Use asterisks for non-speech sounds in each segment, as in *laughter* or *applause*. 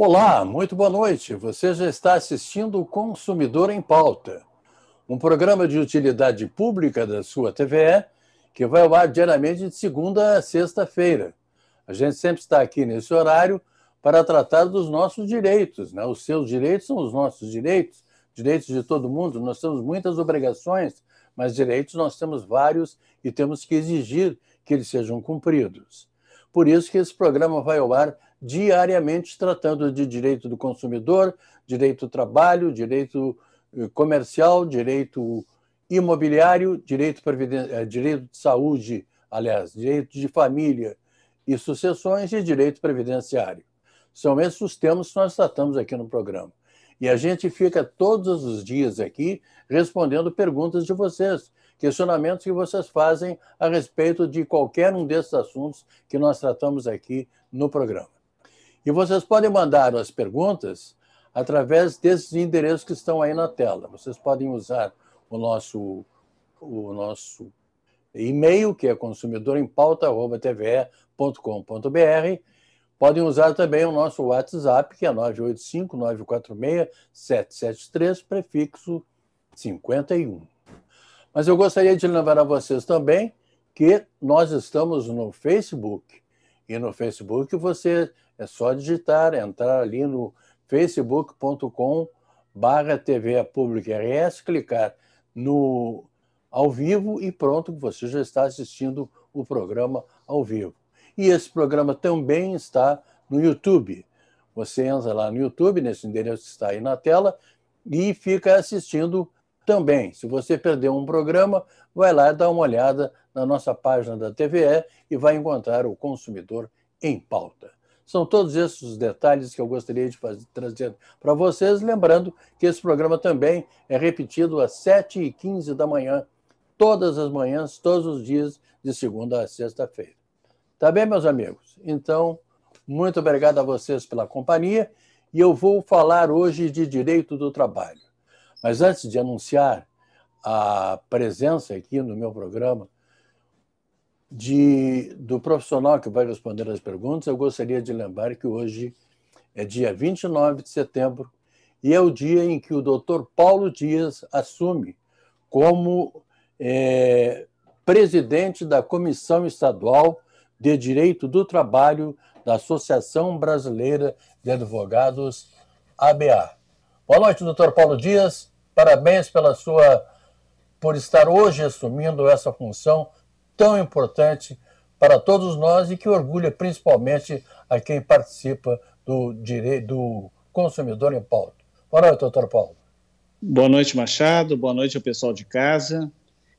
Olá, muito boa noite. Você já está assistindo o Consumidor em Pauta, um programa de utilidade pública da sua TVE que vai ao ar diariamente de segunda a sexta-feira. A gente sempre está aqui nesse horário para tratar dos nossos direitos. Né? Os seus direitos são os nossos direitos, direitos de todo mundo. Nós temos muitas obrigações, mas direitos nós temos vários e temos que exigir que eles sejam cumpridos. Por isso que esse programa vai ao ar diariamente tratando de direito do consumidor, direito do trabalho, direito eh, comercial, direito imobiliário, direito, eh, direito de saúde, aliás, direito de família e sucessões e direito previdenciário. São esses os temas que nós tratamos aqui no programa. E a gente fica todos os dias aqui respondendo perguntas de vocês, questionamentos que vocês fazem a respeito de qualquer um desses assuntos que nós tratamos aqui no programa. E vocês podem mandar as perguntas através desses endereços que estão aí na tela. Vocês podem usar o nosso, o nosso e-mail, que é consumidorempauta.tve.com.br. Podem usar também o nosso WhatsApp, que é 985-946-773, prefixo 51. Mas eu gostaria de lembrar a vocês também que nós estamos no Facebook e no Facebook você é só digitar, entrar ali no facebook.com TV Pública RS, clicar no ao vivo e pronto, você já está assistindo o programa ao vivo. E esse programa também está no YouTube. Você entra lá no YouTube, nesse endereço que está aí na tela, e fica assistindo também. Se você perdeu um programa, vai lá dar uma olhada na nossa página da TVE e vai encontrar o consumidor em pauta. São todos esses os detalhes que eu gostaria de fazer, trazer para vocês, lembrando que esse programa também é repetido às 7h15 da manhã, todas as manhãs, todos os dias, de segunda a sexta-feira. Tá bem, meus amigos? Então, muito obrigado a vocês pela companhia e eu vou falar hoje de direito do trabalho. Mas antes de anunciar a presença aqui no meu programa de, do profissional que vai responder as perguntas, eu gostaria de lembrar que hoje é dia 29 de setembro e é o dia em que o doutor Paulo Dias assume como é, presidente da Comissão Estadual de Direito do Trabalho da Associação Brasileira de Advogados, ABA. Boa noite, doutor Paulo Dias. Parabéns pela sua por estar hoje assumindo essa função tão importante para todos nós e que orgulha principalmente a quem participa do direito do consumidor em pauta. Boa noite, doutor Paulo. Boa noite, Machado. Boa noite ao pessoal de casa.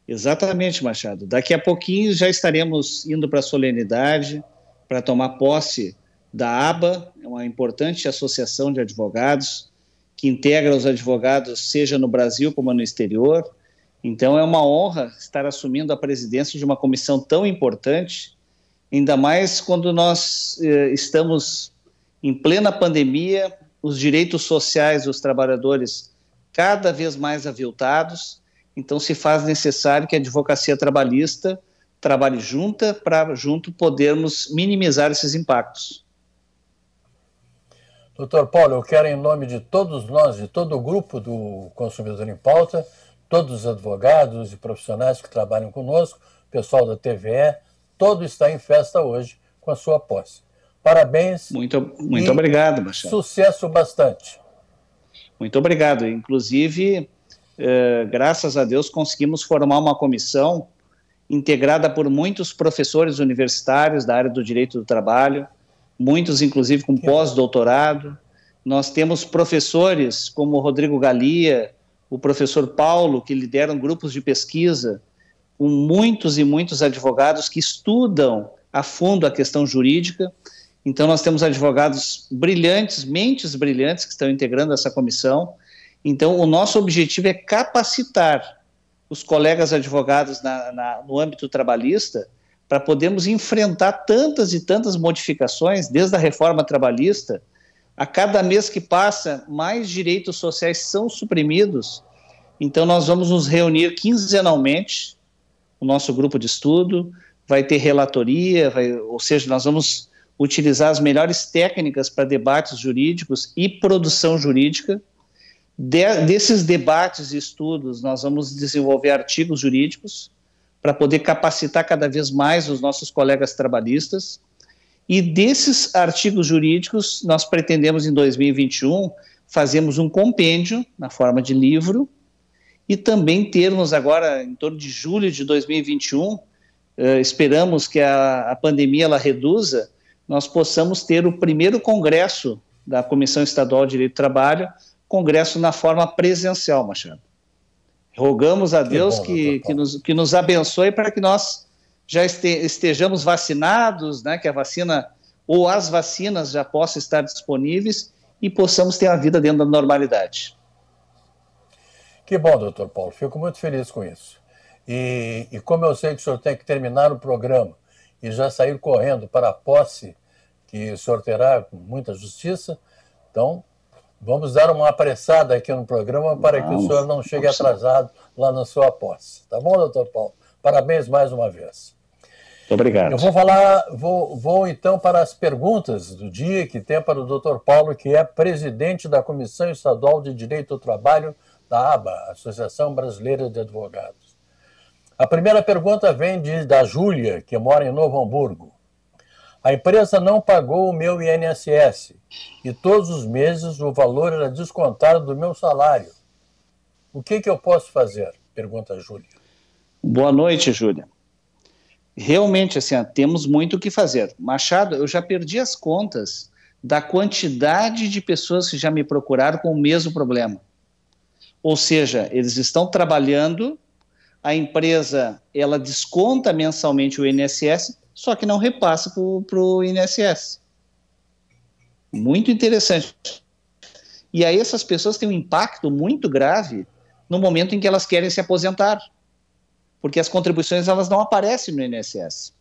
Exatamente, Machado. Daqui a pouquinho já estaremos indo para a solenidade para tomar posse da ABA, uma importante associação de advogados que integra os advogados, seja no Brasil como no exterior. Então é uma honra estar assumindo a presidência de uma comissão tão importante, ainda mais quando nós eh, estamos em plena pandemia, os direitos sociais dos trabalhadores cada vez mais aviltados. Então se faz necessário que a advocacia trabalhista trabalhe junta para junto podermos minimizar esses impactos. Doutor Paulo, eu quero, em nome de todos nós, de todo o grupo do Consumidor em Pauta, todos os advogados e profissionais que trabalham conosco, pessoal da TVE, todo está em festa hoje com a sua posse. Parabéns. Muito, muito obrigado, Machado. Sucesso bastante. Muito obrigado. Inclusive, eh, graças a Deus, conseguimos formar uma comissão integrada por muitos professores universitários da área do direito do trabalho, muitos, inclusive, com é. pós-doutorado. Nós temos professores como o Rodrigo Galia, o professor Paulo, que lideram grupos de pesquisa com muitos e muitos advogados que estudam a fundo a questão jurídica. Então, nós temos advogados brilhantes, mentes brilhantes que estão integrando essa comissão. Então, o nosso objetivo é capacitar os colegas advogados na, na, no âmbito trabalhista para podermos enfrentar tantas e tantas modificações, desde a reforma trabalhista, a cada mês que passa, mais direitos sociais são suprimidos. Então, nós vamos nos reunir quinzenalmente, o nosso grupo de estudo, vai ter relatoria, vai, ou seja, nós vamos utilizar as melhores técnicas para debates jurídicos e produção jurídica. De, desses debates e estudos, nós vamos desenvolver artigos jurídicos para poder capacitar cada vez mais os nossos colegas trabalhistas. E desses artigos jurídicos, nós pretendemos em 2021 fazermos um compêndio na forma de livro e também termos agora, em torno de julho de 2021, eh, esperamos que a, a pandemia ela reduza, nós possamos ter o primeiro congresso da Comissão Estadual de Direito do Trabalho, congresso na forma presencial, Machado. Rogamos a Deus que, bom, que, que, nos, que nos abençoe para que nós já estejamos vacinados, né, que a vacina ou as vacinas já possam estar disponíveis e possamos ter a vida dentro da normalidade. Que bom, doutor Paulo, fico muito feliz com isso. E, e como eu sei que o senhor tem que terminar o programa e já sair correndo para a posse que o senhor terá com muita justiça, então Vamos dar uma apressada aqui no programa para que o senhor não chegue atrasado lá na sua posse. Tá bom, doutor Paulo? Parabéns mais uma vez. Muito obrigado. Eu vou falar, vou, vou então para as perguntas do dia que tem para o doutor Paulo, que é presidente da Comissão Estadual de Direito do Trabalho da ABA, Associação Brasileira de Advogados. A primeira pergunta vem de, da Júlia, que mora em Novo Hamburgo. A empresa não pagou o meu INSS e todos os meses o valor era descontado do meu salário. O que, que eu posso fazer? Pergunta a Júlia. Boa noite, Júlia. Realmente, assim, ó, temos muito o que fazer. Machado, eu já perdi as contas da quantidade de pessoas que já me procuraram com o mesmo problema. Ou seja, eles estão trabalhando, a empresa ela desconta mensalmente o INSS, só que não repassa para o INSS. Muito interessante. E aí essas pessoas têm um impacto muito grave no momento em que elas querem se aposentar, porque as contribuições elas não aparecem no INSS.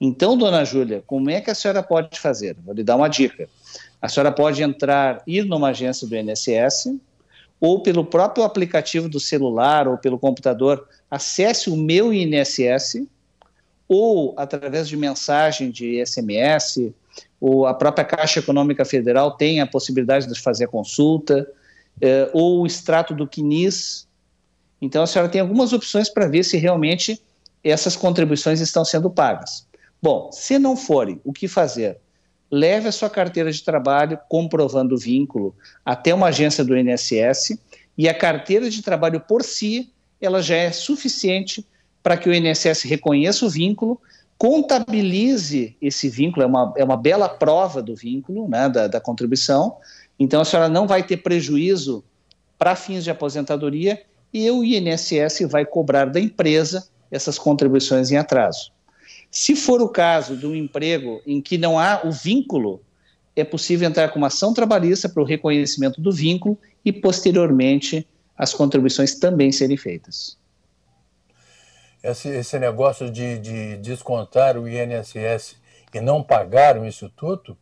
Então, dona Júlia, como é que a senhora pode fazer? Vou lhe dar uma dica. A senhora pode entrar, ir numa agência do INSS, ou pelo próprio aplicativo do celular ou pelo computador, acesse o meu INSS ou através de mensagem de SMS, ou a própria Caixa Econômica Federal tem a possibilidade de fazer a consulta, eh, ou o extrato do CNIS. Então, a senhora tem algumas opções para ver se realmente essas contribuições estão sendo pagas. Bom, se não forem, o que fazer? Leve a sua carteira de trabalho comprovando o vínculo até uma agência do INSS e a carteira de trabalho por si, ela já é suficiente para que o INSS reconheça o vínculo, contabilize esse vínculo, é uma, é uma bela prova do vínculo, né, da, da contribuição. Então, a senhora não vai ter prejuízo para fins de aposentadoria e o INSS vai cobrar da empresa essas contribuições em atraso. Se for o caso de um emprego em que não há o vínculo, é possível entrar com uma ação trabalhista para o reconhecimento do vínculo e, posteriormente, as contribuições também serem feitas esse, esse negócio de, de descontar o INSS e não pagar o Instituto,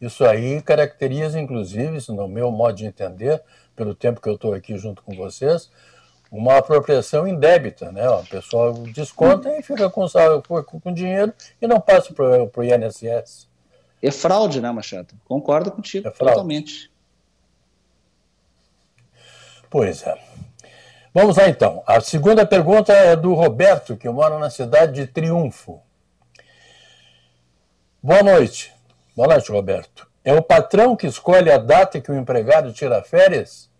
isso aí caracteriza, inclusive, no meu modo de entender, pelo tempo que eu estou aqui junto com vocês, uma apropriação indébita, né? O pessoal desconta e fica com, com dinheiro e não passa para o INSS. É fraude, né, Machado? Concordo contigo é totalmente. Pois é. Vamos lá então. A segunda pergunta é do Roberto, que mora na cidade de Triunfo. Boa noite. Boa noite, Roberto. É o patrão que escolhe a data que o empregado tira férias?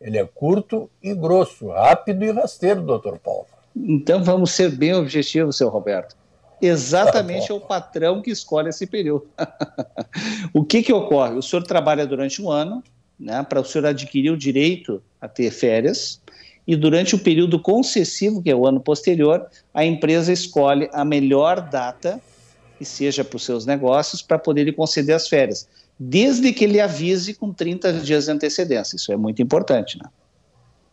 Ele é curto e grosso, rápido e rasteiro, doutor Paulo. Então vamos ser bem objetivos, seu Roberto. Exatamente tá é o patrão que escolhe esse período. *laughs* o que, que ocorre? O senhor trabalha durante um ano, né, para o senhor adquirir o direito a ter férias, e durante o período concessivo, que é o ano posterior, a empresa escolhe a melhor data que seja para os seus negócios para poder lhe conceder as férias, desde que ele avise com 30 dias de antecedência. Isso é muito importante, né?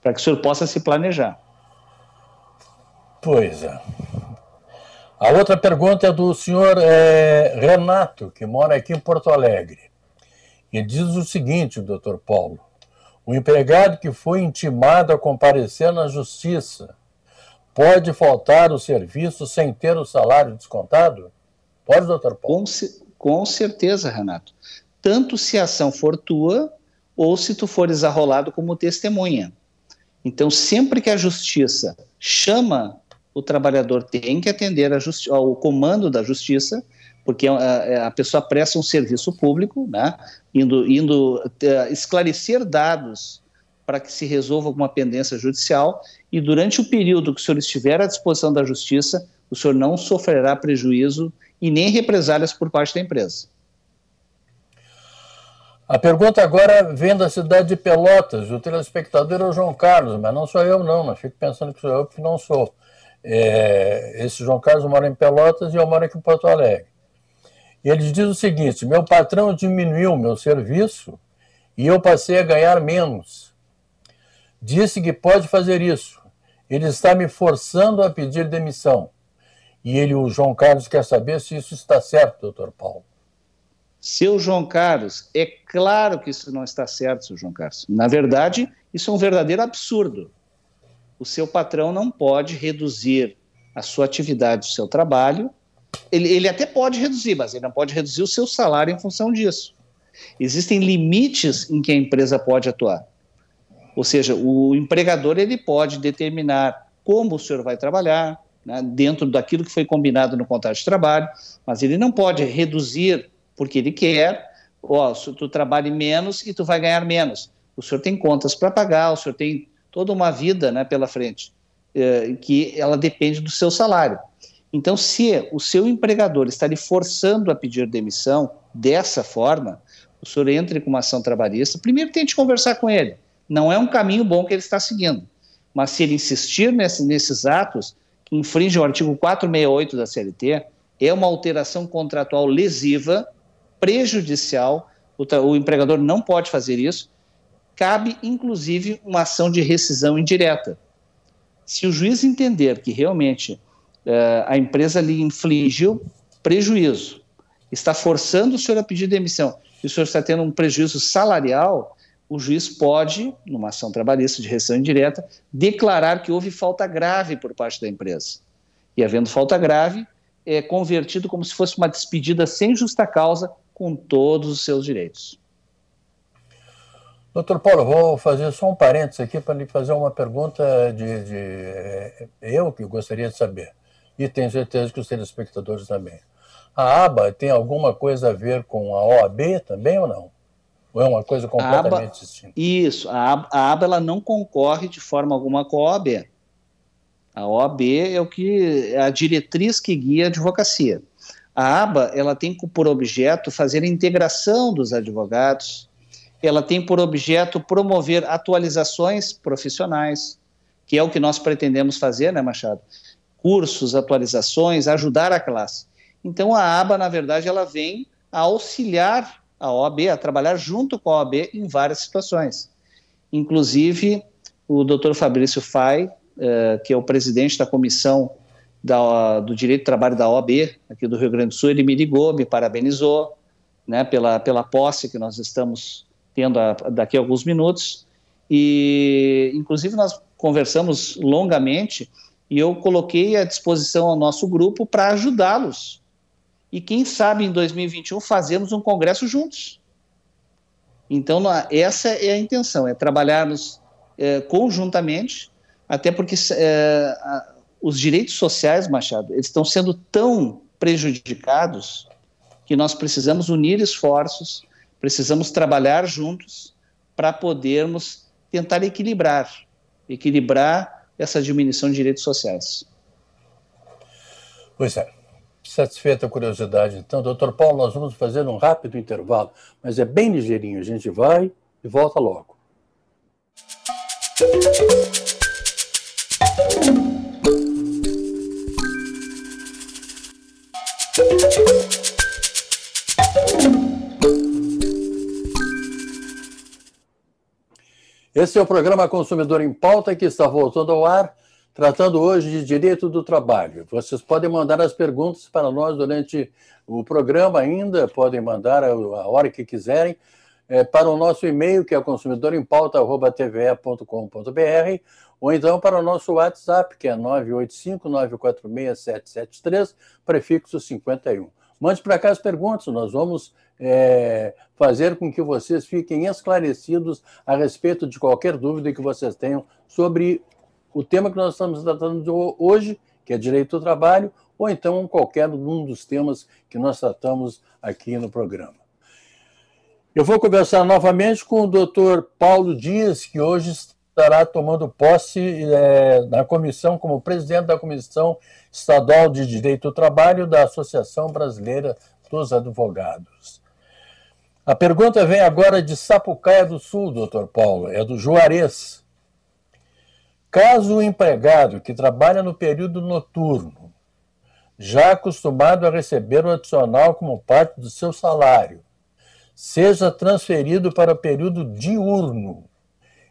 Para que o senhor possa se planejar. Pois é. A outra pergunta é do senhor é, Renato, que mora aqui em Porto Alegre. E diz o seguinte, doutor Paulo: o empregado que foi intimado a comparecer na justiça pode faltar o serviço sem ter o salário descontado? Pode, doutor Paulo? Com, com certeza, Renato. Tanto se a ação for tua ou se tu fores arrolado como testemunha. Então, sempre que a justiça chama, o trabalhador tem que atender ao comando da justiça porque ah, é, a, pessoa presta um serviço público, né, indo, indo eh, esclarecer dados para que se resolva alguma pendência judicial e durante o período que o senhor estiver à disposição da justiça, o senhor não sofrerá prejuízo e nem represálias por parte da empresa. A pergunta agora é, vem da cidade de Pelotas. O telespectador é o João Carlos, mas não sou eu, não. Mas fico pensando que sou eu, porque não sou. É, esse João Carlos mora em Pelotas e eu moro aqui em Porto Alegre. Ele diz o seguinte: meu patrão diminuiu meu serviço e eu passei a ganhar menos. Disse que pode fazer isso. Ele está me forçando a pedir demissão. E ele, o João Carlos, quer saber se isso está certo, doutor Paulo. Seu João Carlos, é claro que isso não está certo, seu João Carlos. Na verdade, isso é um verdadeiro absurdo. O seu patrão não pode reduzir a sua atividade, o seu trabalho, ele, ele até pode reduzir, mas ele não pode reduzir o seu salário em função disso. Existem limites em que a empresa pode atuar. Ou seja, o empregador ele pode determinar como o senhor vai trabalhar, né, dentro daquilo que foi combinado no contrato de trabalho, mas ele não pode reduzir porque ele quer, ó, se tu trabalhe menos e tu vai ganhar menos. O senhor tem contas para pagar, o senhor tem toda uma vida né, pela frente, eh, que ela depende do seu salário. Então, se o seu empregador está lhe forçando a pedir demissão dessa forma, o senhor entre com uma ação trabalhista, primeiro tente conversar com ele. Não é um caminho bom que ele está seguindo. Mas se ele insistir nesse, nesses atos que infringem o artigo 468 da CLT, é uma alteração contratual lesiva, prejudicial, o, o empregador não pode fazer isso. Cabe, inclusive, uma ação de rescisão indireta. Se o juiz entender que realmente eh, a empresa lhe infligiu prejuízo, está forçando o senhor a pedir demissão e o senhor está tendo um prejuízo salarial, o juiz pode, numa ação trabalhista de restrição indireta, declarar que houve falta grave por parte da empresa. E havendo falta grave, é convertido como se fosse uma despedida sem justa causa, com todos os seus direitos. Doutor Paulo, vou fazer só um parênteses aqui para lhe fazer uma pergunta de, de eh, eu que gostaria de saber e tenho certeza que os telespectadores também. A aba tem alguma coisa a ver com a OAB também ou não? Ou é uma coisa completamente distinta? Isso, a aba, a, aba ela não concorre de forma alguma com a OAB. A OAB é o que é a diretriz que guia a advocacia. A aba ela tem por objeto fazer a integração dos advogados. Ela tem por objeto promover atualizações profissionais, que é o que nós pretendemos fazer, né, Machado? cursos, atualizações, ajudar a classe. Então a aba, na verdade, ela vem a auxiliar a OAB, a trabalhar junto com a OAB em várias situações. Inclusive, o Dr. Fabrício Fai, eh, que é o presidente da comissão do Direito do Trabalho da OAB, aqui do Rio Grande do Sul, ele me ligou, me parabenizou né, pela, pela posse que nós estamos tendo daqui a alguns minutos. E, inclusive, nós conversamos longamente e eu coloquei à disposição ao nosso grupo para ajudá-los. E quem sabe em 2021 fazermos um congresso juntos. Então, essa é a intenção, é trabalharmos é, conjuntamente, até porque é, os direitos sociais, Machado, eles estão sendo tão prejudicados que nós precisamos unir esforços, precisamos trabalhar juntos para podermos tentar equilibrar, equilibrar essa diminuição de direitos sociais. Pois é. Satisfeita a curiosidade, então, doutor Paulo, nós vamos fazer um rápido intervalo, mas é bem ligeirinho. A gente vai e volta logo. Esse é o programa Consumidor em Pauta que está voltando ao ar, tratando hoje de direito do trabalho. Vocês podem mandar as perguntas para nós durante o programa ainda, podem mandar a hora que quiserem. É, para o nosso e-mail, que é consumidorempauta.tve.com.br, ou então para o nosso WhatsApp, que é 985-946-773, prefixo 51. Mande para cá as perguntas, nós vamos é, fazer com que vocês fiquem esclarecidos a respeito de qualquer dúvida que vocês tenham sobre o tema que nós estamos tratando hoje, que é direito ao trabalho, ou então qualquer um dos temas que nós tratamos aqui no programa. Eu vou conversar novamente com o doutor Paulo Dias, que hoje estará tomando posse é, na comissão como presidente da Comissão Estadual de Direito do Trabalho da Associação Brasileira dos Advogados. A pergunta vem agora de Sapucaia do Sul, doutor Paulo, é do Juarez. Caso o empregado que trabalha no período noturno, já acostumado a receber o adicional como parte do seu salário, seja transferido para o período diurno,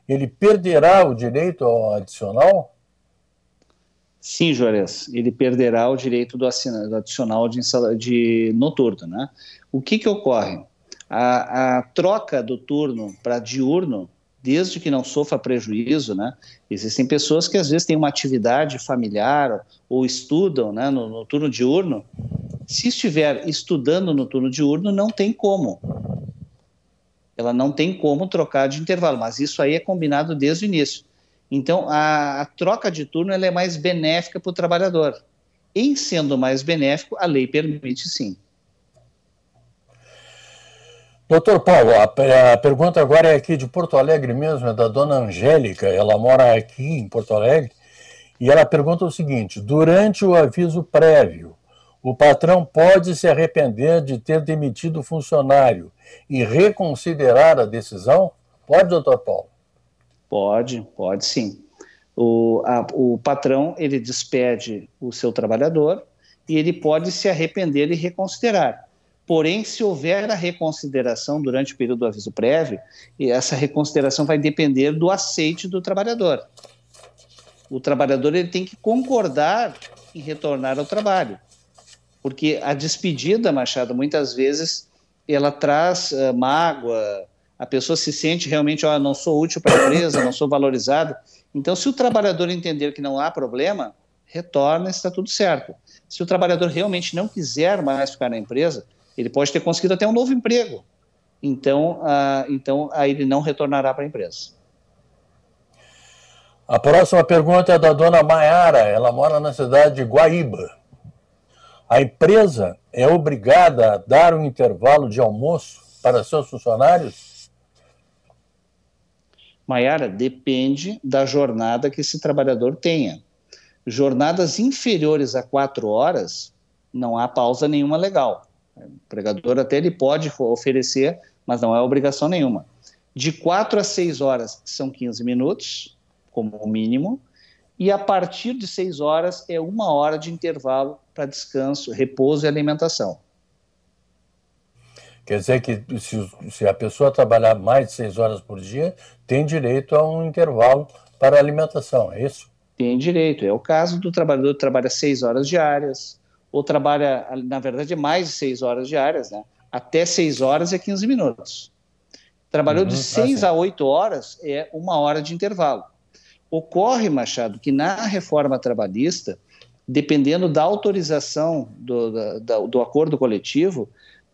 ele perderá o direito ao adicional? Sim, Juarez, ele perderá o direito do, do adicional de, de noturno. Né? O que, que ocorre? A, a troca do turno para diurno, desde que não sofra prejuízo, né? existem pessoas que às vezes têm uma atividade familiar ou estudam né, no, no turno diurno, se estiver estudando no turno diurno, não tem como. Ela não tem como trocar de intervalo, mas isso aí é combinado desde o início. Então, a, a troca de turno é mais benéfica para o trabalhador. Em sendo mais benéfico, a lei permite sim. Doutor Paulo, a, a, pergunta agora é aqui de Porto Alegre mesmo, é da dona Angélica, ela mora aqui em Porto Alegre, e ela pergunta o seguinte: durante o aviso prévio, o patrão pode se arrepender de ter demitido o funcionário, e reconsiderar a decisão? Pode, doutor Paulo? Pode, pode sim. O, a, o patrão ele despede o seu trabalhador e ele pode se arrepender e reconsiderar. Porém, se houver a reconsideração durante o período do aviso prévio, essa reconsideração vai depender do aceite do trabalhador. O trabalhador ele tem que concordar em retornar ao trabalho, porque a despedida, Machado, muitas vezes ela traz uh, mágoa, a pessoa se sente realmente, ó, oh, não sou útil para a empresa, não sou valorizada. Então, se o trabalhador entender que não há problema, retorna e está tudo certo. Se o trabalhador realmente não quiser mais ficar na empresa, ele pode ter conseguido até um novo emprego. Então, então aí ele não retornará para a empresa. A próxima pergunta é da dona Maiara. Ela mora na cidade de Guaíba. A empresa é obrigada a dar um intervalo de almoço para seus funcionários? Maiara, depende da jornada que esse trabalhador tenha. Jornadas inferiores a quatro horas, não há pausa nenhuma legal. O empregador até ele pode oferecer, mas não é obrigação nenhuma. De quatro a seis horas são 15 minutos, como mínimo, e a partir de 6 horas é uma hora de intervalo para descanso, repouso e alimentação. Quer dizer que se, se, a pessoa trabalhar mais de 6 horas por dia, tem direito a um intervalo para alimentação, é isso? Tem direito. É o caso do trabalhador que trabalha 6 horas diárias, ou trabalha, na verdade, é mais de 6 horas diárias, né? Até 6 horas é e 15 minutos. Trabalhou uhum, de ah, 6 assim. a 8 horas, é uma hora de intervalo. Ocorre, Machado, que na reforma trabalhista, dependendo da autorização do, do acordo coletivo,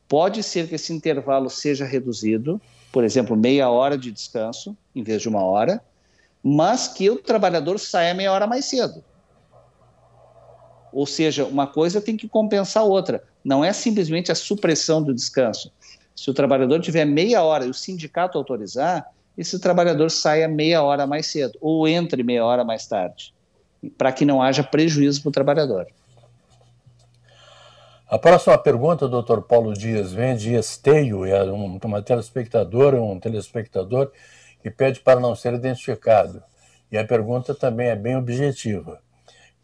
pode ser que esse intervalo seja reduzido, por exemplo, meia hora de descanso em vez de uma hora, mas que o trabalhador saia meia hora mais cedo. Ou seja, uma coisa tem que compensar a outra. Não é simplesmente a supressão do descanso. Se o trabalhador tiver meia hora e o sindicato autorizar, esse trabalhador saia meia hora mais cedo ou entre meia hora mais tarde, para que não haja prejuízo para o trabalhador. A próxima pergunta, doutor Paulo Dias, vem de Esteio, é uma telespectadora, um telespectador que pede para não ser identificado. E a pergunta também é bem objetiva.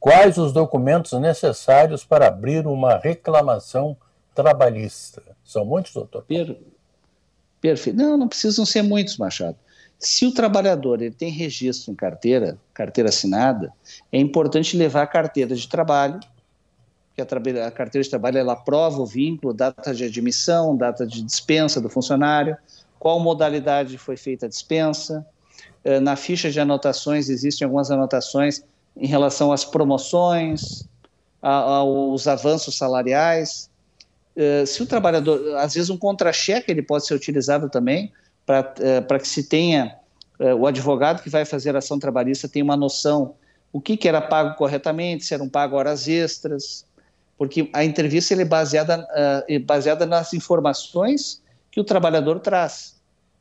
Quais os documentos necessários para abrir uma reclamação trabalhista? São muitos, doutor? Per Perfeito. Não, não precisam ser muitos, Machado. Se o trabalhador ele tem registro em carteira, carteira assinada, é importante levar a carteira de trabalho, que a, a, carteira de trabalho ela prova o vínculo, data de admissão, data de dispensa do funcionário, qual modalidade foi feita a dispensa. Eh, na ficha de anotações existem algumas anotações em relação às promoções, aos avanços salariais. Eh, se o trabalhador, às vezes um contra-cheque ele pode ser utilizado também para eh, que se tenha eh, o advogado que vai fazer ação trabalhista tenha uma noção o que, que era pago corretamente, se eram pago horas extras, porque a entrevista é baseada, é baseada nas informações que o trabalhador traz,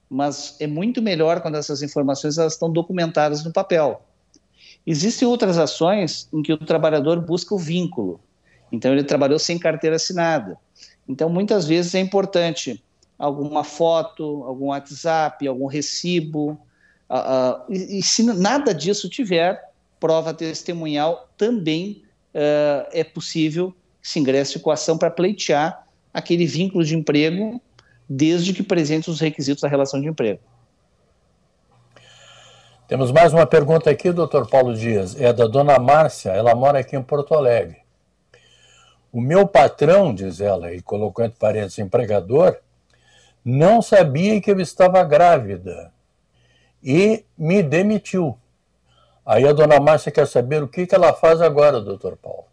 mas é muito melhor quando essas informações elas estão documentadas no papel. Existem outras ações em que o trabalhador busca o vínculo, então ele trabalhou sem carteira assinada. Então, muitas vezes é importante alguma foto, algum WhatsApp, algum recibo. Uh, uh, e, e, se nada disso tiver, prova testemunhal também uh, é possível que se ingresse com ação para pleitear aquele vínculo de emprego, desde que presente os requisitos da relação de emprego. Temos mais uma pergunta aqui, doutor Paulo Dias. É da dona Márcia, ela mora aqui em Porto Alegre. O meu patrão, diz ela, e colocou entre parênteses empregador, não sabia que eu estava grávida e me demitiu. Aí a dona Márcia quer saber o que, que ela faz agora, doutor Paulo.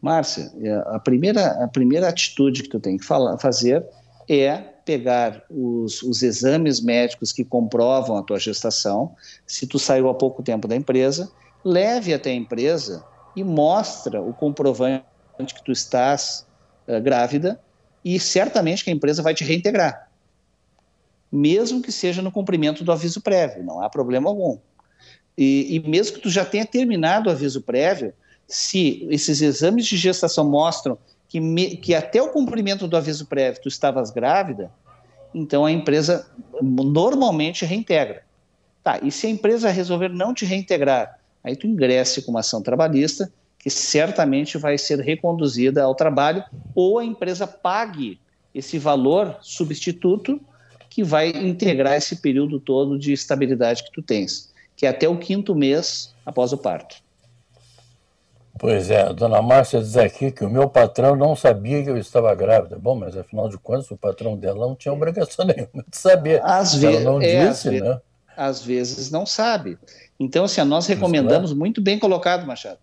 Márcia, é, a primeira, a primeira atitude que tu tem que falar, fazer é pegar os, os exames médicos que comprovam a tua gestação, se tu saiu há pouco tempo da empresa, leve até a empresa e mostra o comprovante que tu estás uh, grávida e certamente que a empresa vai te reintegrar, mesmo que seja no cumprimento do aviso prévio, não há problema algum. E, e mesmo que tu já tenha terminado o aviso prévio, se esses exames de gestação mostram que, me, que até o cumprimento do aviso prévio tu estavas grávida, então a empresa normalmente reintegra. Tá, e se a empresa resolver não te reintegrar, aí tu ingresse com uma ação trabalhista que certamente vai ser reconduzida ao trabalho ou a empresa pague esse valor substituto que vai integrar esse período todo de estabilidade que tu tens, que é até o quinto mês após o parto. Pois é, a dona Márcia diz aqui que o meu patrão não sabia que eu estava grávida. Bom, mas afinal de contas, o patrão dela não tinha obrigação *laughs* nenhuma de saber. Às vezes, não é, disse, às né? Às vezes não sabe. Então, assim, nós é? recomendamos, muito bem colocado, Machado,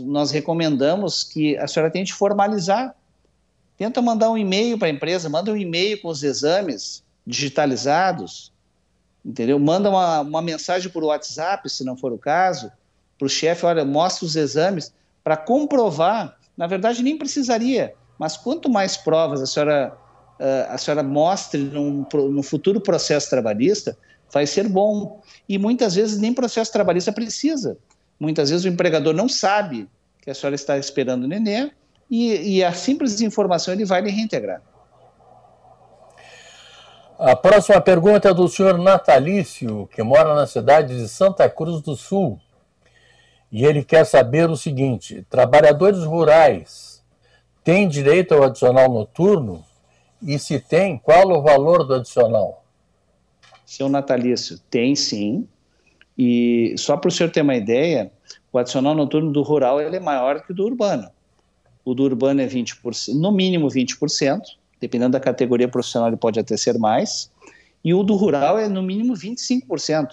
nós recomendamos que a senhora tente formalizar. Tenta mandar um e-mail para a empresa, manda um e-mail com os exames digitalizados, entendeu? Manda uma, uma mensagem por WhatsApp, se não for o caso, para o chefe, olha, mostra os exames, para comprovar, na verdade nem precisaria, mas quanto mais provas a senhora, ah, a senhora mostre num, num futuro processo trabalhista, vai ser bom. E muitas vezes nem processo trabalhista precisa. Muitas vezes o empregador não sabe que a senhora está esperando o neném e, e a simples informação ele vai lhe reintegrar. A próxima pergunta é do senhor Natalício, que mora na cidade de Santa Cruz do Sul. E ele quer saber o seguinte: trabalhadores rurais têm direito ao adicional noturno? E se tem, qual o valor do adicional? Seu Natalício, tem sim. E só para o senhor ter uma ideia, o adicional noturno do rural ele é maior que o do urbano. O do urbano é 20%, no mínimo 20%, dependendo da categoria profissional ele pode até ser mais, e o do rural é no mínimo 25%,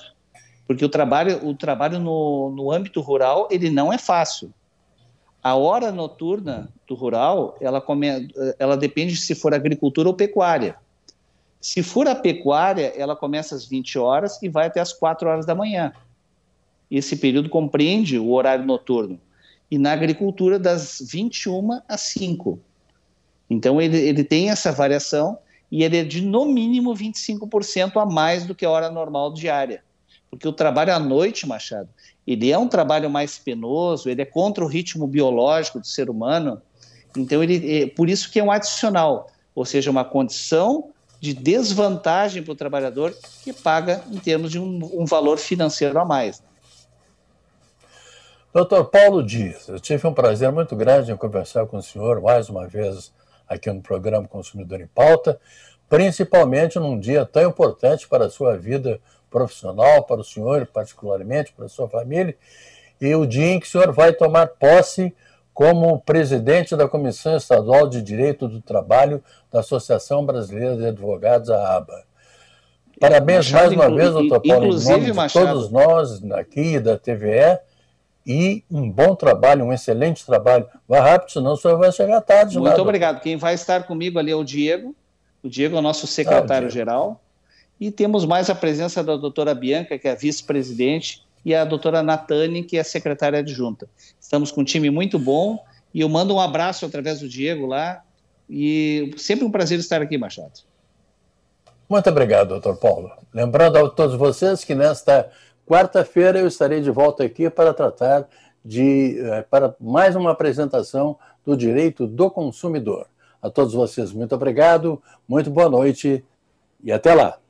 porque o trabalho, o trabalho no, no âmbito rural ele não é fácil. A hora noturna do rural, ela, come, ela depende se for agricultura ou pecuária. Se for a pecuária, ela começa às 20 horas e vai até às 4 horas da manhã. Esse período compreende o horário noturno. E na agricultura, das 21 às 5. Então, ele, ele tem essa variação e ele é de no mínimo 25% a mais do que a hora normal diária. Porque o trabalho à noite, Machado, ele é um trabalho mais penoso, ele é contra o ritmo biológico do ser humano. Então, ele, é, por isso que é um adicional, ou seja, uma condição de desvantagem para o trabalhador que paga em termos de um, um valor financeiro a mais. Doutor Paulo Dias, eu tive um prazer muito grande em conversar com o senhor mais uma vez aqui no programa Consumidor em Pauta, principalmente num dia tão importante para a sua vida profissional, para o senhor particularmente, para a sua família, e o dia em que o senhor vai tomar posse como presidente da Comissão Estadual de Direito do Trabalho da Associação Brasileira de Advogados, a ABA. Parabéns Machado, mais uma vez, doutor Paulo, inclusive, em nome de Machado. todos nós aqui da TVE, e um bom trabalho, um excelente trabalho. Vá rápido, senão o senhor vai chegar tarde. Muito nada. obrigado. Quem vai estar comigo ali é o Diego. O Diego é o nosso secretário-geral. Ah, e temos mais a presença da doutora Bianca, que é a vice-presidente e a doutora Natane, que é secretária adjunta. Estamos com um time muito bom e eu mando um abraço através do Diego lá. E sempre um prazer estar aqui, Machado. Muito obrigado, doutor Paulo. Lembrando a todos vocês que nesta quarta-feira eu estarei de volta aqui para tratar de eh, para mais uma apresentação do direito do consumidor. A todos vocês, muito obrigado, muito boa noite e até lá.